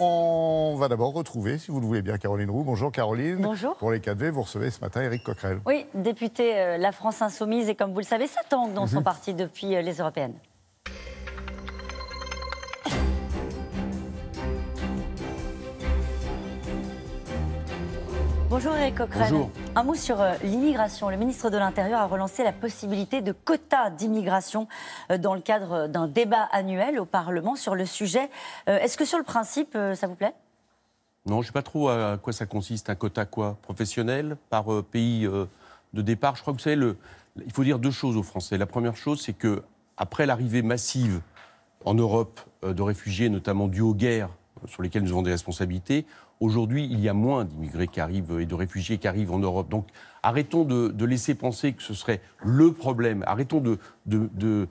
On va d'abord retrouver, si vous le voulez bien, Caroline Roux. Bonjour Caroline. Bonjour. Pour les 4V, vous recevez ce matin Éric Coquerel. Oui, député euh, La France Insoumise, et comme vous le savez, ça tangue dans mhm. son parti depuis euh, les européennes. Bonjour Eric Cochrane. Un mot sur euh, l'immigration. Le ministre de l'Intérieur a relancé la possibilité de quotas d'immigration euh, dans le cadre euh, d'un débat annuel au Parlement sur le sujet. Est-ce que sur le principe, ça vous plaît Non, je ne sais pas trop à quoi ça consiste. Un quota quoi Professionnel Par pays de départ Je crois que vous le... il faut dire deux choses aux Français. La première chose, c'est que après l'arrivée massive en Europe de réfugiés, notamment dus aux guerres sur lesquelles nous avons des responsabilités, Aujourd'hui, il y a moins d'immigrés qui arrivent euh, et de réfugiés qui arrivent en Europe. Donc arrêtons de, laisser penser que ce serait le problème. Arrêtons de, euh,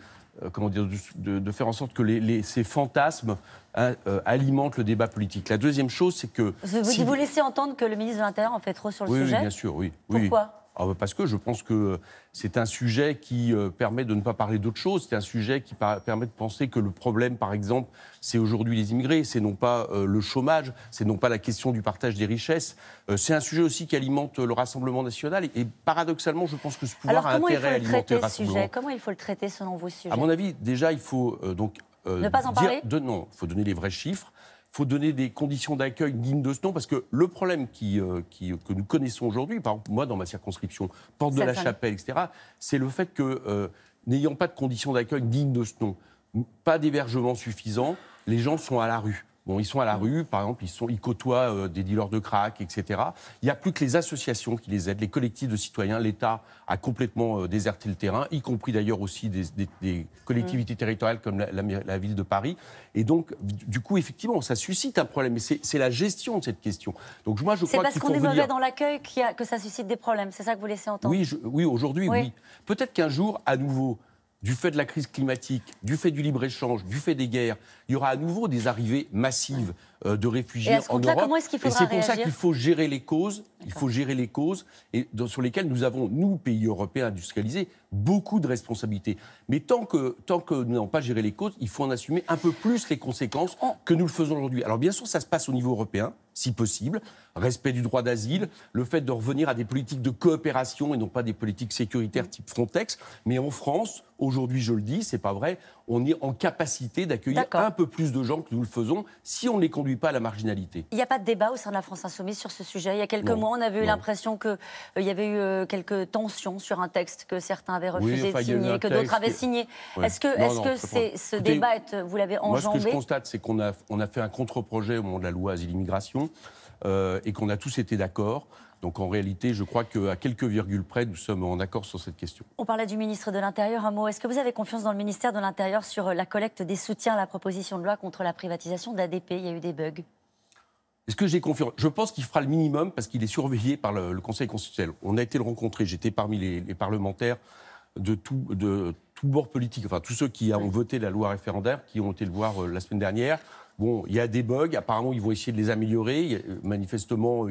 faire en sorte que ces fantasmes hein, euh, alimentent le débat politique. La deuxième chose, c'est que... Vous, si vous, laissez entendre que le ministre de l'Intérieur en fait trop sur le sujet Oui, bien sûr, oui. Pourquoi ah bah parce que je pense que euh, c'est un sujet qui euh, permet de ne pas parler d'autre chose. C'est un sujet qui permet de penser que le problème, par exemple, c'est aujourd'hui les immigrés, c'est non pas euh, le chômage, c'est non pas la question du partage des richesses. c'est un sujet aussi qui alimente le Rassemblement national. Et, paradoxalement, je pense que ce pouvoir a intérêt à alimenter le Sujet comment il faut le traiter selon vos sujets À mon avis, déjà, il faut donc Non, il faut donner les vrais chiffres faut donner des conditions d'accueil dignes de ce nom, parce que le problème qui, euh, euh, que nous connaissons aujourd'hui, par exemple, moi, dans ma circonscription, Porte de la Chapelle, etc., c'est le fait que, euh, n'ayant pas de conditions d'accueil dignes de ce nom, pas d'hébergement suffisant, les gens sont à la rue. Bon, ils sont à la rue, par exemple, ils, côtoient euh, des dealers de crack, etc. Il n'y a plus que les associations qui les aident, les collectifs de citoyens. L'État a complètement euh, déserté le terrain, y compris d'ailleurs aussi des, collectivités mm. territoriales comme la, ville de Paris. Et donc, du coup, effectivement, ça suscite un problème. Mais c'est la gestion de cette question. Donc, moi, je crois C'est parce qu'on est mauvais dans l'accueil que ça suscite des problèmes. C'est ça que vous laissez entendre Oui, oui aujourd'hui, oui. Peut-être qu'un jour, à nouveau, du fait de la crise climatique, du fait du libre-échange, du fait des guerres, il y aura à nouveau des arrivées massives euh, de réfugiés en Europe. -ce et c'est pour ça qu'il faut gérer les causes. Il faut gérer les causes et sur lesquelles nous avons, nous, pays européens industrialisés, beaucoup de responsabilités. Mais tant que, tant que nous n'avons pas géré les causes, il faut en assumer un peu plus les conséquences que nous le faisons aujourd'hui. Alors bien sûr, ça se passe au niveau européen si possible, respect du droit d'asile, le fait de revenir à des politiques de coopération et non pas des politiques sécuritaires type Frontex. Mais en France, aujourd'hui, je le dis, c'est pas vrai, on est en capacité d'accueillir un peu plus de gens que nous le faisons si on ne les conduit pas à la marginalité. Il n'y a pas de débat au sein de la France Insoumise sur ce sujet. Il y a quelques mois, on avait eu l'impression qu'il euh, y avait eu euh, quelques tensions sur un texte que certains avaient refusé de signer, que d'autres avaient signé. Est-ce que, ce débat, vous l'avez enjambé ce que je constate, c'est qu'on a, on fait un contre-projet au moment de la loi Asile-Immigration euh, et qu'on a tous été d'accord. Donc en réalité, je crois qu'à quelques virgules près, nous sommes en accord sur cette question. On parlait du ministre de l'Intérieur. Un mot, est-ce que vous avez confiance dans le ministère de l'Intérieur sur euh, la collecte des soutiens à la proposition de loi contre la privatisation d'ADP Il y a eu des bugs. Est-ce que j'ai confiance Je pense qu'il fera le minimum parce qu'il est surveillé par le, Conseil constitutionnel. On a été le rencontrer. J'étais parmi les, parlementaires de tout, de tout bord politique, enfin tous ceux qui ont voté la loi référendaire, qui ont été le voir euh, la semaine dernière. Bon, il y a des bugs. Apparemment, ils vont essayer de les améliorer. Euh, manifestement,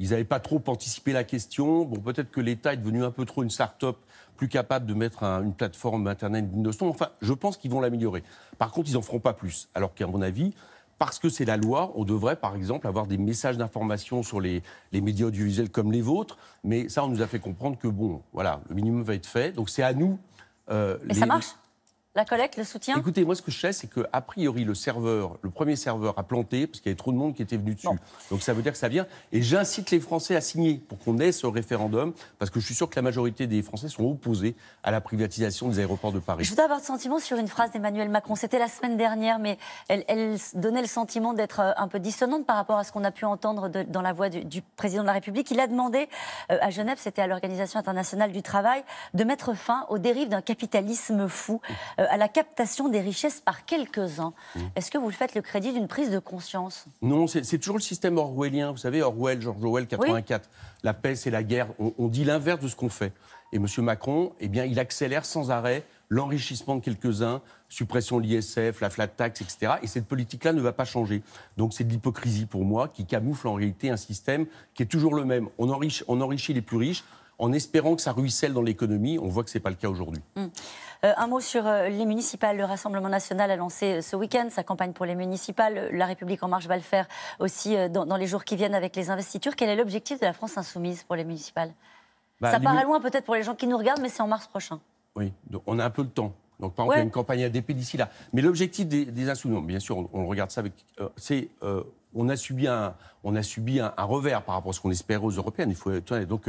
ils n'avaient pas trop anticipé la question. Bon, peut-être que l'État est devenu un peu trop une start-up, plus capable de mettre une plateforme Internet digne Enfin, je pense qu'ils vont l'améliorer. Par contre, ils n'en feront pas plus. Alors qu'à mon avis, parce que c'est la loi, on devrait par exemple avoir des messages d'information sur les, médias audiovisuels comme les vôtres, mais ça on nous a fait comprendre que bon, voilà, le minimum va être fait, donc c'est à nous. Euh, ça marche la collecte, le soutien Écoutez, moi, ce que je sais, c'est qu'a priori, le serveur, le premier serveur a planté parce qu'il y avait trop de monde qui était venu dessus. Donc, ça veut dire que ça vient. Et j'incite les Français à signer pour qu'on ait ce référendum parce que je suis sûr que la majorité des Français sont opposés à la privatisation des aéroports de Paris. Je voudrais avoir le sentiment sur une phrase d'Emmanuel Macron. C'était la semaine dernière, mais elle, donnait le sentiment d'être euh, un peu dissonante par rapport à ce qu'on a pu entendre dans la voix du, président de la République. Il a demandé euh, à Genève, c'était à l'Organisation internationale du travail, de mettre fin aux dérives d'un capitalisme fou. Euh, à la captation des richesses par quelques-uns. Mmh. Est-ce que vous le faites le crédit d'une prise de conscience Non, c'est toujours le système orwellien. Vous savez, Orwell, George Orwell, 84. La paix, c'est la guerre. On, dit l'inverse de ce qu'on fait. Et M. Macron, eh bien, il accélère sans arrêt l'enrichissement de quelques-uns, suppression de l'ISF, la flat tax, etc. Et cette politique-là ne va pas changer. Donc c'est de l'hypocrisie pour moi qui camoufle en réalité un système qui est toujours le même. On, enrichit, on enrichit les plus riches en espérant que ça ruisselle dans l'économie. On voit que ce n'est pas le cas aujourd'hui. Hmm. Euh, un mot sur euh, les municipales. Le Rassemblement national a lancé euh, ce week-end sa campagne pour les municipales. La République en marche va le faire aussi dans, les jours qui viennent avec les investitures. Quel est l'objectif de la France insoumise pour les municipales bah, Ça paraît loin peut-être pour les gens qui nous regardent, mais c'est en mars prochain. Oui, on a un peu le temps. Donc, par exemple, il y a une campagne ADP d'ici là. Mais l'objectif des, insoumis, bien sûr, on, regarde ça avec. c'est on a subi un, on a subi un, revers par rapport à ce qu'on espérait aux Européennes. Il faut donc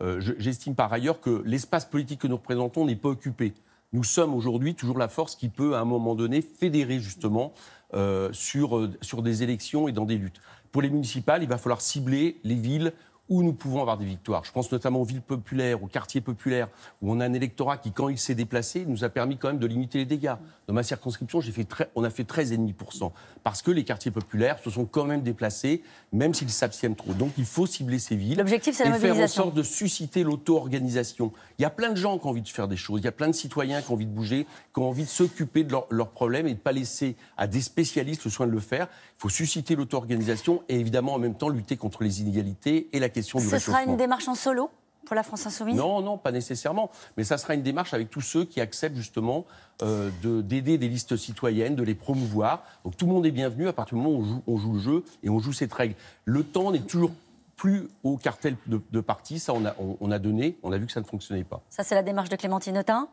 euh, j'estime par ailleurs que l'espace politique que nous représentons n'est pas occupé. Nous sommes aujourd'hui toujours la force qui peut, à un moment donné, fédérer justement euh, sur, euh, sur des élections et dans des luttes. Pour les municipales, il va falloir cibler les villes où nous pouvons avoir des victoires. Je pense notamment aux villes populaires, aux quartiers populaires, où on a un électorat qui, quand il s'est déplacé, nous a permis quand même de limiter les dégâts. Dans ma circonscription, j'ai fait très, on a fait 13,5%, parce que les quartiers populaires se sont quand même déplacés, même s'ils s'abstiennent trop. Donc il faut cibler ces villes L'objectif, c'est et faire en sorte de susciter l'auto-organisation. Il y a plein de gens qui ont envie de faire des choses, il y a plein de citoyens qui ont envie de bouger, qui ont envie de s'occuper de leurs problèmes et de ne pas laisser à des spécialistes le soin de le faire. Il faut susciter l'auto-organisation et évidemment en même temps lutter contre les inégalités et la ce sera une démarche en solo pour la France insoumise Non, non, pas nécessairement. Mais ça sera une démarche avec tous ceux qui acceptent justement euh, d'aider des listes citoyennes, de les promouvoir. Donc tout le monde est bienvenu à partir du moment où on joue, le jeu et on joue cette règle. Le temps n'est toujours plus au cartel de, de Ça, on a, on a donné. On a vu que ça ne fonctionnait pas. Ça, c'est la démarche de Clémentine Autain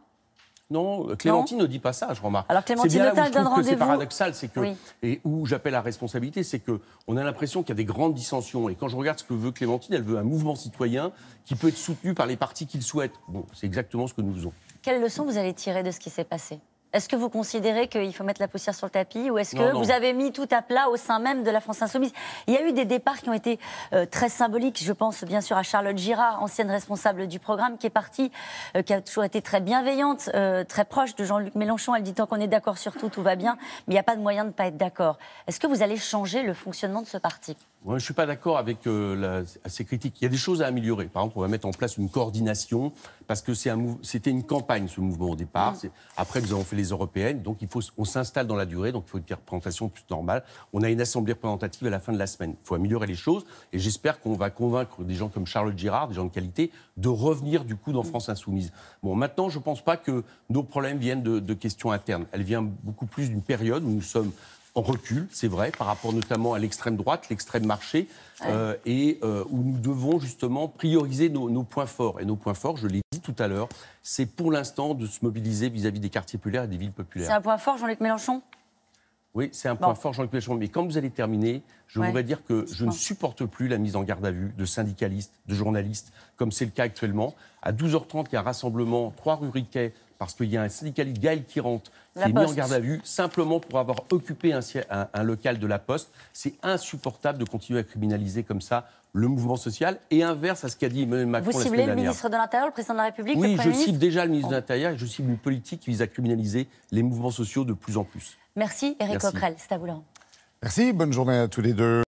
non, euh, Clémentine ne dit pas ça, je remarque. Alors Clémentine bien là où je que c'est paradoxal, c'est que et où j'appelle la responsabilité, c'est que on a l'impression qu'il y a des grandes dissensions. Et quand je regarde ce que veut Clémentine, elle veut un mouvement citoyen qui peut être soutenu par les partis qu'il souhaite. Bon, c'est exactement ce que nous faisons. Quelle leçon vous allez tirer de ce qui s'est passé est-ce que vous considérez qu'il faut mettre la poussière sur le tapis ou est-ce que vous avez mis tout à plat au sein même de la France Insoumise Il y a eu des départs qui ont été euh, très symboliques. Je pense bien sûr à Charlotte Girard, ancienne responsable du programme, qui est partie, euh, qui a toujours été très bienveillante, euh, très proche de Jean-Luc Mélenchon. Elle dit tant qu'on est d'accord sur tout, tout va bien, mais il n'y a pas de moyen de ne pas être d'accord. Est-ce que vous allez changer le fonctionnement de ce parti Moi, je ne suis pas d'accord avec ces critiques. Il y a des choses à améliorer. Par exemple, on va mettre en place une coordination parce que c'était un, une campagne, ce mouvement au départ. Mm. Après, nous avons fait européennes. Donc il faut, on s'installe dans la durée, donc il faut une représentation plus normale. On a une assemblée représentative à la fin de la semaine. Il faut améliorer les choses et j'espère qu'on va convaincre des gens comme Charles Girard, des gens de qualité, de revenir du coup dans France Insoumise. Bon, maintenant, je ne pense pas que nos problèmes viennent de, de questions internes. Elles viennent beaucoup plus d'une période où nous sommes en recul, c'est vrai, par rapport notamment à l'extrême droite, l'extrême marché, euh, et euh, où nous devons justement prioriser nos, points forts. Et nos points forts, je l'ai dit tout à l'heure, c'est pour l'instant de se mobiliser vis-à-vis des quartiers populaires et des villes populaires. C'est un point fort, Jean-Luc Mélenchon oui, c'est un point fort, Jean-Luc Mélenchon. Mais quand vous allez terminer, je voudrais dire que je ne supporte plus la mise en garde à vue de syndicalistes, de journalistes, comme c'est le cas actuellement. À 12h30, il y a un rassemblement, trois rue parce qu'il y a un syndicaliste, Gaël rentre la qui en garde à vue simplement pour avoir occupé un, local de la Poste. C'est insupportable de continuer à criminaliser comme ça le mouvement social et inverse à ce qu'a dit Emmanuel Macron. Vous ciblez le ministre de l'Intérieur, le président de la République Oui, je cible déjà le ministre de oh. l'Intérieur et je cible une politique qui vise à criminaliser les mouvements sociaux de plus en plus. Merci Eric Coquerel, c'est à vous Merci, bonne journée à tous les deux.